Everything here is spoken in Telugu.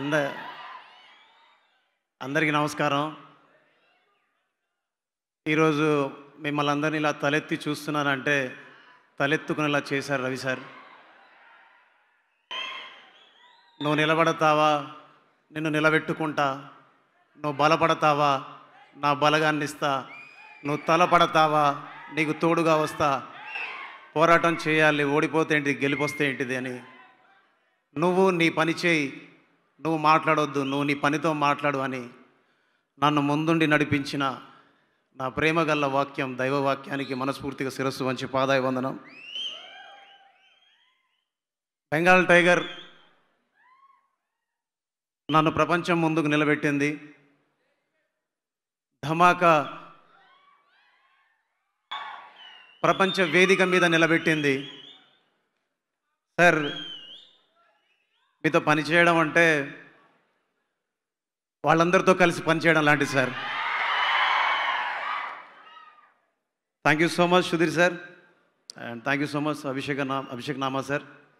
అంద అందరికీ నమస్కారం ఈరోజు మిమ్మల్ని అందరినీ ఇలా తలెత్తి చూస్తున్నానంటే తలెత్తుకునేలా చేశారు రవి సార్ నువ్వు నిలబడతావా నిన్ను నిలబెట్టుకుంటా నువ్వు బలపడతావా నా బలగాన్ని ఇస్తా నువ్వు తలపడతావా నీకు తోడుగా వస్తా పోరాటం చేయాలి ఓడిపోతే ఏంటిది గెలిపోస్తే ఏంటిది అని నువ్వు నీ పని చేయి నువ్వు మాట్లాడొద్దు నువ్వు నీ పనితో మాట్లాడు అని నన్ను ముందుండి నడిపించిన నా ప్రేమ గల్ల వాక్యం దైవవాక్యానికి మనస్ఫూర్తిగా శిరస్సు వంచి పాదాయ వందనం బెంగాల్ టైగర్ నన్ను ప్రపంచం ముందుకు నిలబెట్టింది ధమాకా ప్రపంచ వేదిక మీద నిలబెట్టింది సార్ మీతో పనిచేయడం అంటే వాళ్ళందరితో కలిసి పనిచేయడం లాంటిది sir thank you so much Sudheer sir and thank you so much Abhishek నా అభిషేక్ నామా సార్